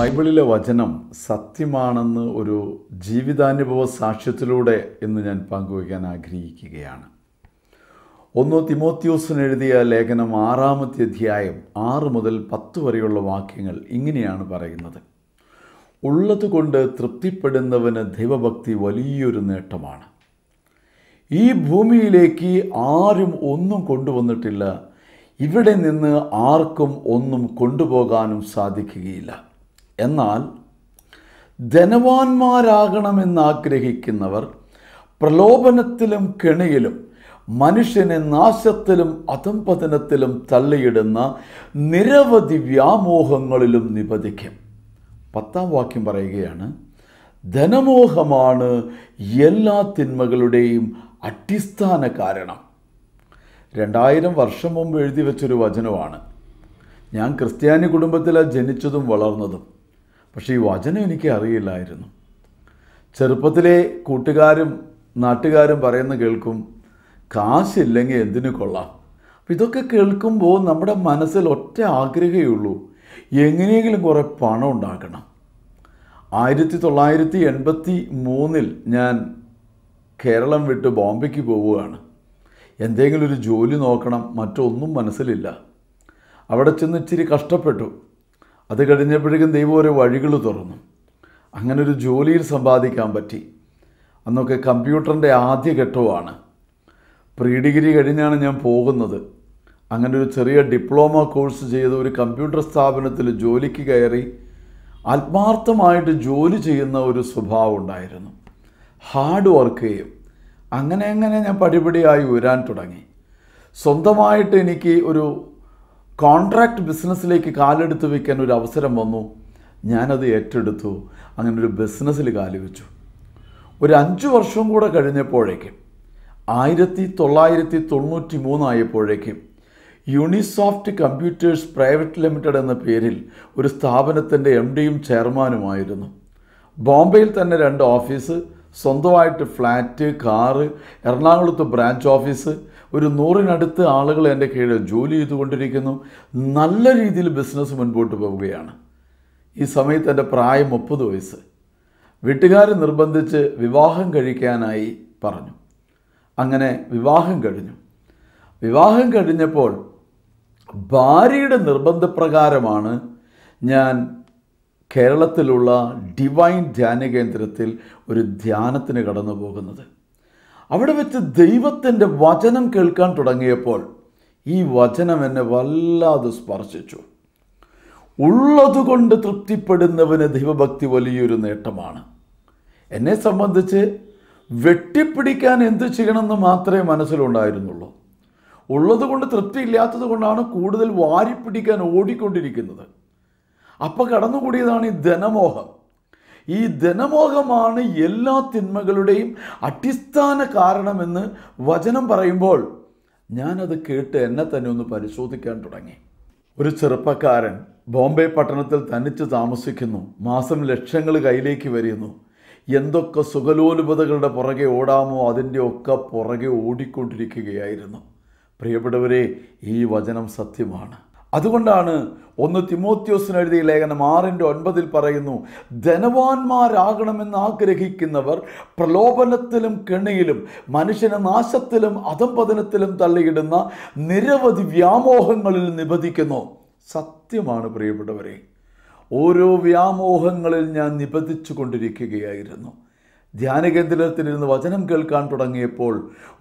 ബൈബിളിലെ വചനം സത്യമാണെന്ന് ഒരു ജീവിതാനുഭവ സാക്ഷ്യത്തിലൂടെ ഇന്ന് ഞാൻ പങ്കുവയ്ക്കാൻ ആഗ്രഹിക്കുകയാണ് ഒന്ന് തിമോത്യോസിന് എഴുതിയ ലേഖനം ആറാമത്തെ അധ്യായം ആറ് മുതൽ പത്ത് വരെയുള്ള വാക്യങ്ങൾ ഇങ്ങനെയാണ് പറയുന്നത് ഉള്ളതുകൊണ്ട് തൃപ്തിപ്പെടുന്നവന് ദൈവഭക്തി വലിയൊരു നേട്ടമാണ് ഈ ഭൂമിയിലേക്ക് ആരും ഒന്നും കൊണ്ടുവന്നിട്ടില്ല ഇവിടെ നിന്ന് ആർക്കും ഒന്നും കൊണ്ടുപോകാനും സാധിക്കുകയില്ല എന്നാൽ ധനവാന്മാരാകണമെന്നാഗ്രഹിക്കുന്നവർ പ്രലോഭനത്തിലും കെണിയിലും മനുഷ്യനെ നാശത്തിലും അധംപതനത്തിലും തള്ളിയിടുന്ന നിരവധി വ്യാമോഹങ്ങളിലും നിപതിക്കും പത്താം വാക്യം പറയുകയാണ് ധനമോഹമാണ് എല്ലാ തിന്മകളുടെയും അടിസ്ഥാന കാരണം രണ്ടായിരം വർഷം മുമ്പ് എഴുതി വെച്ചൊരു വചനമാണ് ഞാൻ ക്രിസ്ത്യാനി കുടുംബത്തിലാണ് ജനിച്ചതും വളർന്നതും പക്ഷേ ഈ വചനം എനിക്ക് അറിയില്ലായിരുന്നു ചെറുപ്പത്തിലെ കൂട്ടുകാരും നാട്ടുകാരും പറയുന്ന കേൾക്കും കാശില്ലെങ്കിൽ എന്തിനു കൊള്ളാം അപ്പം ഇതൊക്കെ കേൾക്കുമ്പോൾ നമ്മുടെ മനസ്സിൽ ഒറ്റ ആഗ്രഹമേ ഉള്ളൂ എങ്ങനെയെങ്കിലും കുറേ പണം ഉണ്ടാക്കണം ആയിരത്തി തൊള്ളായിരത്തി എൺപത്തി മൂന്നിൽ ഞാൻ കേരളം വിട്ട് ബോംബെക്ക് പോവുകയാണ് എന്തെങ്കിലും ഒരു ജോലി നോക്കണം മറ്റൊന്നും മനസ്സിലില്ല അവിടെ ചെന്ന് ഇച്ചിരി കഷ്ടപ്പെട്ടു അത് കഴിഞ്ഞപ്പോഴേക്കും ദൈവം ഓരോ വഴികൾ തുറന്നു അങ്ങനെ ഒരു ജോലിയിൽ സമ്പാദിക്കാൻ പറ്റി അന്നൊക്കെ കമ്പ്യൂട്ടറിൻ്റെ ആദ്യ പ്രീ ഡിഗ്രി കഴിഞ്ഞാണ് ഞാൻ പോകുന്നത് അങ്ങനെ ഒരു ചെറിയ ഡിപ്ലോമ കോഴ്സ് ചെയ്ത് ഒരു കമ്പ്യൂട്ടർ സ്ഥാപനത്തിൽ ജോലിക്ക് കയറി ആത്മാർത്ഥമായിട്ട് ജോലി ചെയ്യുന്ന ഒരു സ്വഭാവം ഉണ്ടായിരുന്നു ഹാർഡ് വർക്ക് ചെയ്യും അങ്ങനെ അങ്ങനെ ഞാൻ പടിപടിയായി ഉയരാൻ തുടങ്ങി സ്വന്തമായിട്ട് എനിക്ക് ഒരു കോൺട്രാക്ട് ബിസിനസ്സിലേക്ക് കാലെടുത്ത് വയ്ക്കാൻ ഒരു അവസരം വന്നു ഞാനത് ഏറ്റെടുത്തു അങ്ങനെ ഒരു ബിസിനസ്സിൽ വെച്ചു ഒരു അഞ്ച് വർഷം കൂടെ കഴിഞ്ഞപ്പോഴേക്കും ആയിരത്തി തൊള്ളായിരത്തി തൊണ്ണൂറ്റി മൂന്നായപ്പോഴേക്ക് യൂണിസോഫ്റ്റ് കമ്പ്യൂട്ടേഴ്സ് പ്രൈവറ്റ് ലിമിറ്റഡ് എന്ന പേരിൽ ഒരു സ്ഥാപനത്തിൻ്റെ എം ഡിയും ചെയർമാനുമായിരുന്നു ബോംബെയിൽ തന്നെ രണ്ട് ഓഫീസ് സ്വന്തമായിട്ട് ഫ്ലാറ്റ് കാറ് എറണാകുളത്ത് ബ്രാഞ്ച് ഓഫീസ് ഒരു നൂറിനടുത്ത് ആളുകൾ എൻ്റെ കീഴിൽ ജോലി ചെയ്തുകൊണ്ടിരിക്കുന്നു നല്ല രീതിയിൽ ബിസിനസ് മുൻപോട്ട് പോവുകയാണ് ഈ സമയത്ത് എൻ്റെ പ്രായം മുപ്പത് വയസ്സ് വീട്ടുകാർ നിർബന്ധിച്ച് വിവാഹം കഴിക്കാനായി പറഞ്ഞു അങ്ങനെ വിവാഹം കഴിഞ്ഞു വിവാഹം കഴിഞ്ഞപ്പോൾ ഭാര്യയുടെ നിർബന്ധപ്രകാരമാണ് ഞാൻ കേരളത്തിലുള്ള ഡിവൈൻ ധ്യാന കേന്ദ്രത്തിൽ ഒരു ധ്യാനത്തിന് കടന്നു പോകുന്നത് അവിടെ വെച്ച് ദൈവത്തിൻ്റെ വചനം കേൾക്കാൻ തുടങ്ങിയപ്പോൾ ഈ വചനം എന്നെ വല്ലാതെ സ്പർശിച്ചു ഉള്ളതുകൊണ്ട് തൃപ്തിപ്പെടുന്നവന് ദൈവഭക്തി വലിയൊരു നേട്ടമാണ് എന്നെ സംബന്ധിച്ച് വെട്ടിപ്പിടിക്കാൻ എന്ത് ചെയ്യണമെന്ന് മാത്രമേ മനസ്സിലുണ്ടായിരുന്നുള്ളൂ ഉള്ളതുകൊണ്ട് തൃപ്തി ഇല്ലാത്തത് കൊണ്ടാണ് കൂടുതൽ വാരിപ്പിടിക്കാൻ ഓടിക്കൊണ്ടിരിക്കുന്നത് അപ്പം കടന്നുകൂടിയതാണ് ഈ ധനമോഹം ഈ ധനമോഹമാണ് എല്ലാ തിന്മകളുടെയും അടിസ്ഥാന കാരണമെന്ന് വചനം പറയുമ്പോൾ ഞാനത് കേട്ട് എന്നെ തന്നെ ഒന്ന് പരിശോധിക്കാൻ തുടങ്ങി ഒരു ചെറുപ്പക്കാരൻ ബോംബെ പട്ടണത്തിൽ തനിച്ച് താമസിക്കുന്നു മാസം ലക്ഷങ്ങൾ കയ്യിലേക്ക് വരുന്നു എന്തൊക്കെ സുഖലോലുപതകളുടെ പുറകെ ഓടാമോ അതിൻ്റെ ഒക്കെ പുറകെ ഓടിക്കൊണ്ടിരിക്കുകയായിരുന്നു പ്രിയപ്പെട്ടവരെ ഈ വചനം സത്യമാണ് അതുകൊണ്ടാണ് ഒന്ന് തിമോത്യോസിന് എഴുതിയ ലേഖനം ആറിൻ്റെ ഒൻപതിൽ പറയുന്നു ധനവാന്മാരാകണമെന്ന് ആഗ്രഹിക്കുന്നവർ പ്രലോഭനത്തിലും കെണിയിലും മനുഷ്യനെ നാശത്തിലും അധംപതനത്തിലും തള്ളിയിടുന്ന നിരവധി വ്യാമോഹങ്ങളിൽ നിബന്ധിക്കുന്നു സത്യമാണ് പ്രിയപ്പെട്ടവരെ ഓരോ വ്യാമോഹങ്ങളിൽ ഞാൻ നിബന്ധിച്ചു കൊണ്ടിരിക്കുകയായിരുന്നു ധ്യാനകേന്ദ്രത്തിലിരുന്ന് വചനം കേൾക്കാൻ തുടങ്ങിയപ്പോൾ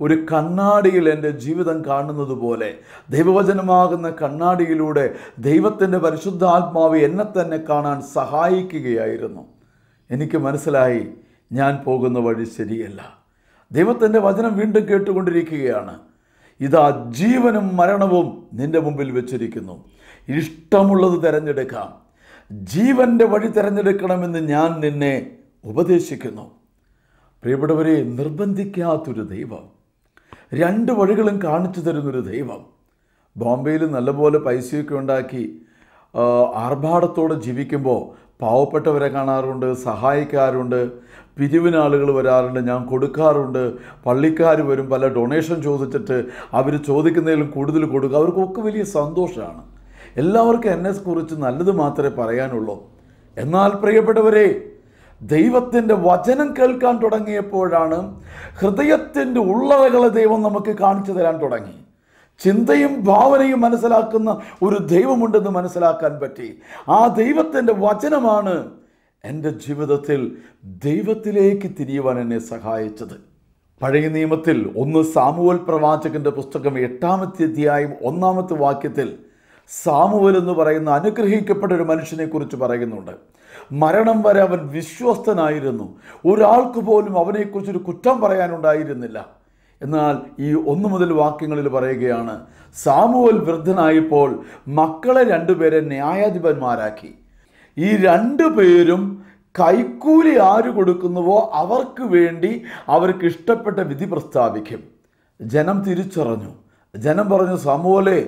ഒരു കണ്ണാടിയിൽ എൻ്റെ ജീവിതം കാണുന്നത് പോലെ ദൈവവചനമാകുന്ന കണ്ണാടിയിലൂടെ ദൈവത്തിൻ്റെ പരിശുദ്ധാത്മാവ് എന്നെ തന്നെ കാണാൻ സഹായിക്കുകയായിരുന്നു എനിക്ക് മനസ്സിലായി ഞാൻ പോകുന്ന വഴി ശരിയല്ല ദൈവത്തിൻ്റെ വചനം വീണ്ടും കേട്ടുകൊണ്ടിരിക്കുകയാണ് ഇതാ ജീവനും മരണവും നിൻ്റെ മുമ്പിൽ വെച്ചിരിക്കുന്നു ഇഷ്ടമുള്ളത് തിരഞ്ഞെടുക്കാം ജീവൻ്റെ വഴി തിരഞ്ഞെടുക്കണമെന്ന് ഞാൻ നിന്നെ ഉപദേശിക്കുന്നു പ്രിയപ്പെട്ടവരെ നിർബന്ധിക്കാത്തൊരു ദൈവം രണ്ട് വഴികളും കാണിച്ചു തരുന്നൊരു ദൈവം ബോംബെയിൽ നല്ലപോലെ പൈസയൊക്കെ ഉണ്ടാക്കി ആർഭാടത്തോടെ ജീവിക്കുമ്പോൾ പാവപ്പെട്ടവരെ കാണാറുണ്ട് സഹായിക്കാറുണ്ട് പിരിവിനാളുകൾ വരാറുണ്ട് ഞാൻ കൊടുക്കാറുണ്ട് പള്ളിക്കാർ വരും പല ഡൊണേഷൻ ചോദിച്ചിട്ട് അവർ ചോദിക്കുന്നതിലും കൂടുതൽ കൊടുക്കുക അവർക്കൊക്കെ വലിയ സന്തോഷമാണ് എല്ലാവർക്കും എന്നെ കുറിച്ച് നല്ലത് മാത്രമേ പറയാനുള്ളൂ എന്നാൽ പ്രിയപ്പെട്ടവരെ ദൈവത്തിൻ്റെ വചനം കേൾക്കാൻ തുടങ്ങിയപ്പോഴാണ് ഹൃദയത്തിൻ്റെ ഉള്ളറകളെ ദൈവം നമുക്ക് കാണിച്ചു തരാൻ തുടങ്ങി ചിന്തയും ഭാവനയും മനസ്സിലാക്കുന്ന ഒരു ദൈവമുണ്ടെന്ന് മനസ്സിലാക്കാൻ പറ്റി ആ ദൈവത്തിൻ്റെ വചനമാണ് എൻ്റെ ജീവിതത്തിൽ ദൈവത്തിലേക്ക് തിരിയുവാൻ എന്നെ സഹായിച്ചത് പഴയ നിയമത്തിൽ ഒന്ന് സാമുവൽ പ്രവാചകന്റെ പുസ്തകം എട്ടാമത്തെ അധ്യായം ഒന്നാമത്തെ വാക്യത്തിൽ സാമുവൽ എന്ന് പറയുന്ന അനുഗ്രഹിക്കപ്പെട്ട ഒരു മനുഷ്യനെക്കുറിച്ച് പറയുന്നുണ്ട് മരണം വരെ അവൻ വിശ്വസ്തനായിരുന്നു ഒരാൾക്ക് പോലും അവനെക്കുറിച്ചൊരു കുറ്റം പറയാനുണ്ടായിരുന്നില്ല എന്നാൽ ഈ ഒന്നു മുതൽ വാക്യങ്ങളിൽ പറയുകയാണ് സാമുവൽ വൃദ്ധനായപ്പോൾ മക്കളെ രണ്ടുപേരെ ന്യായാധിപന്മാരാക്കി ഈ രണ്ടു പേരും കൈക്കൂലി ആര് കൊടുക്കുന്നുവോ അവർക്ക് വേണ്ടി അവർക്ക് ഇഷ്ടപ്പെട്ട വിധി പ്രസ്താവിക്കും ജനം തിരിച്ചറിഞ്ഞു ജനം പറഞ്ഞു സാമുവലേ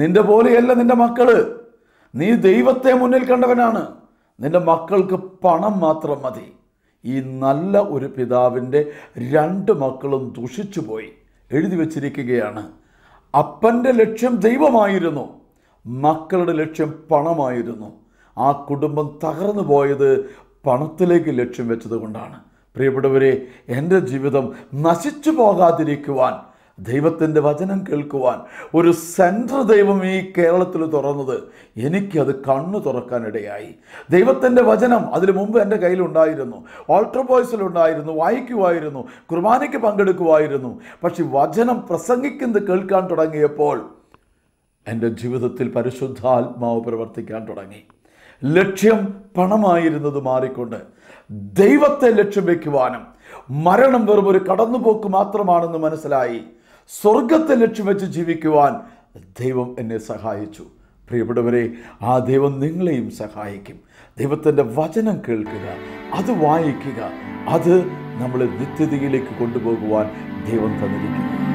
നിന്റെ പോലെയല്ല നിന്റെ മക്കള് നീ ദൈവത്തെ മുന്നിൽ കണ്ടവനാണ് നിൻ്റെ മക്കൾക്ക് പണം മാത്രം മതി ഈ നല്ല ഒരു പിതാവിൻ്റെ രണ്ട് മക്കളും ദുഷിച്ചു പോയി എഴുതി വച്ചിരിക്കുകയാണ് അപ്പൻ്റെ ലക്ഷ്യം ദൈവമായിരുന്നു മക്കളുടെ ലക്ഷ്യം പണമായിരുന്നു ആ കുടുംബം തകർന്നു പോയത് പണത്തിലേക്ക് ലക്ഷ്യം വെച്ചതുകൊണ്ടാണ് പ്രിയപ്പെട്ടവരെ എൻ്റെ ജീവിതം നശിച്ചു പോകാതിരിക്കുവാൻ ദൈവത്തിൻ്റെ വചനം കേൾക്കുവാൻ ഒരു സെൻട്രൽ ദൈവം ഈ കേരളത്തിൽ തുറന്നത് എനിക്കത് കണ്ണു തുറക്കാനിടയായി ദൈവത്തിൻ്റെ വചനം അതിനു മുമ്പ് എൻ്റെ കയ്യിലുണ്ടായിരുന്നു ഓൾട്ടർ ബോയ്സിലുണ്ടായിരുന്നു വായിക്കുമായിരുന്നു കുർബാനയ്ക്ക് പങ്കെടുക്കുമായിരുന്നു പക്ഷെ വചനം പ്രസംഗിക്കുന്നത് കേൾക്കാൻ തുടങ്ങിയപ്പോൾ എൻ്റെ ജീവിതത്തിൽ പരിശുദ്ധാത്മാവ് പ്രവർത്തിക്കാൻ തുടങ്ങി ലക്ഷ്യം പണമായിരുന്നത് മാറിക്കൊണ്ട് ദൈവത്തെ ലക്ഷ്യം വയ്ക്കുവാനും മരണം വെറും ഒരു കടന്നുപോക്ക് മാത്രമാണെന്ന് മനസ്സിലായി സ്വർഗത്തെ ലക്ഷ്യം വെച്ച് ജീവിക്കുവാൻ ദൈവം എന്നെ സഹായിച്ചു പ്രിയപ്പെട്ടവരെ ആ ദൈവം നിങ്ങളെയും സഹായിക്കും ദൈവത്തിൻ്റെ വചനം കേൾക്കുക അത് വായിക്കുക അത് നമ്മളെ നിത്യതയിലേക്ക് കൊണ്ടുപോകുവാൻ ദൈവം തന്നിരിക്കുന്നു